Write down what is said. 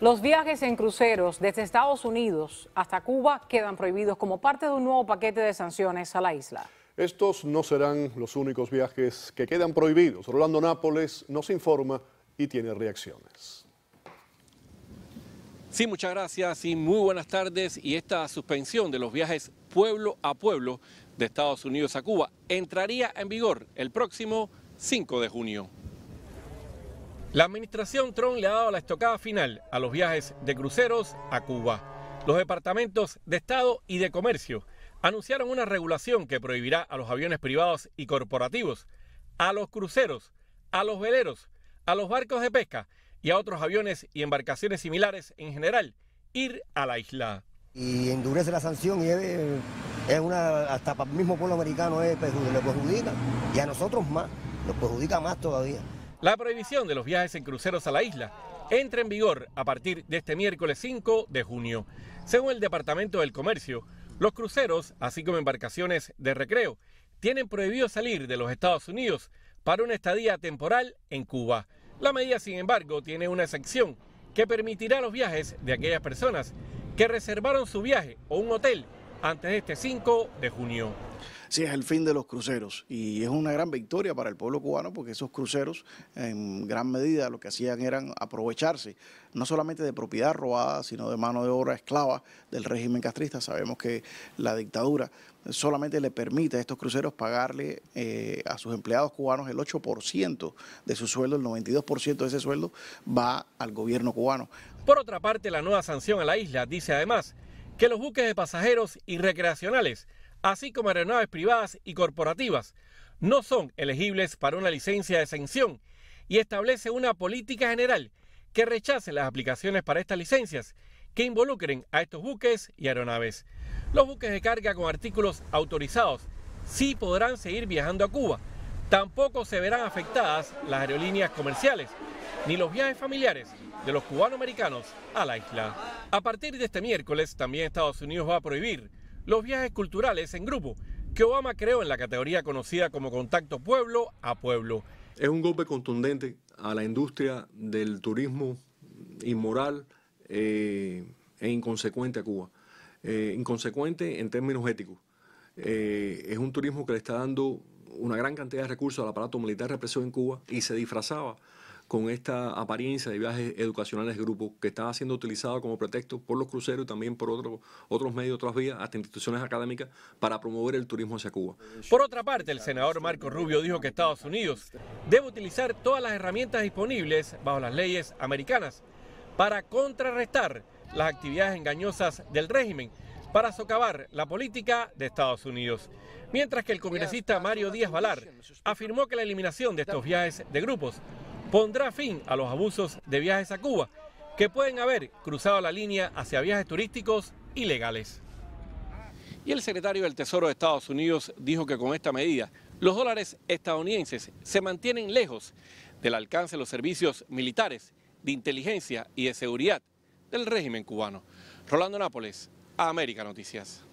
Los viajes en cruceros desde Estados Unidos hasta Cuba quedan prohibidos como parte de un nuevo paquete de sanciones a la isla. Estos no serán los únicos viajes que quedan prohibidos. Rolando Nápoles nos informa y tiene reacciones. Sí, muchas gracias y muy buenas tardes. Y esta suspensión de los viajes pueblo a pueblo de Estados Unidos a Cuba entraría en vigor el próximo 5 de junio. La administración Trump le ha dado la estocada final a los viajes de cruceros a Cuba. Los departamentos de Estado y de Comercio anunciaron una regulación que prohibirá a los aviones privados y corporativos, a los cruceros, a los veleros, a los barcos de pesca y a otros aviones y embarcaciones similares en general ir a la isla. Y endurece la sanción y es, eh, una, hasta para el mismo pueblo americano es, le perjudica y a nosotros más, nos perjudica más todavía. La prohibición de los viajes en cruceros a la isla entra en vigor a partir de este miércoles 5 de junio. Según el Departamento del Comercio, los cruceros, así como embarcaciones de recreo, tienen prohibido salir de los Estados Unidos para una estadía temporal en Cuba. La medida, sin embargo, tiene una excepción que permitirá los viajes de aquellas personas que reservaron su viaje o un hotel antes de este 5 de junio. Sí, es el fin de los cruceros y es una gran victoria para el pueblo cubano porque esos cruceros en gran medida lo que hacían eran aprovecharse no solamente de propiedad robada, sino de mano de obra esclava del régimen castrista. Sabemos que la dictadura solamente le permite a estos cruceros pagarle eh, a sus empleados cubanos el 8% de su sueldo, el 92% de ese sueldo va al gobierno cubano. Por otra parte, la nueva sanción a la isla dice además que los buques de pasajeros y recreacionales así como aeronaves privadas y corporativas, no son elegibles para una licencia de exención y establece una política general que rechace las aplicaciones para estas licencias que involucren a estos buques y aeronaves. Los buques de carga con artículos autorizados sí podrán seguir viajando a Cuba. Tampoco se verán afectadas las aerolíneas comerciales ni los viajes familiares de los cubanoamericanos a la isla. A partir de este miércoles, también Estados Unidos va a prohibir los viajes culturales en grupo que Obama creó en la categoría conocida como contacto pueblo a pueblo. Es un golpe contundente a la industria del turismo inmoral eh, e inconsecuente a Cuba. Eh, inconsecuente en términos éticos. Eh, es un turismo que le está dando una gran cantidad de recursos al aparato militar represivo en Cuba y se disfrazaba con esta apariencia de viajes educacionales de grupo que estaba siendo utilizado como pretexto por los cruceros y también por otros medios, otras vías, hasta instituciones académicas, para promover el turismo hacia Cuba. Por otra parte, el senador Marco Rubio dijo que Estados Unidos debe utilizar todas las herramientas disponibles bajo las leyes americanas para contrarrestar las actividades engañosas del régimen para socavar la política de Estados Unidos. Mientras que el congresista Mario Díaz Valar afirmó que la eliminación de estos viajes de grupos pondrá fin a los abusos de viajes a Cuba que pueden haber cruzado la línea hacia viajes turísticos ilegales. Y el secretario del Tesoro de Estados Unidos dijo que con esta medida los dólares estadounidenses se mantienen lejos del alcance de los servicios militares, de inteligencia y de seguridad del régimen cubano. Rolando Nápoles, América Noticias.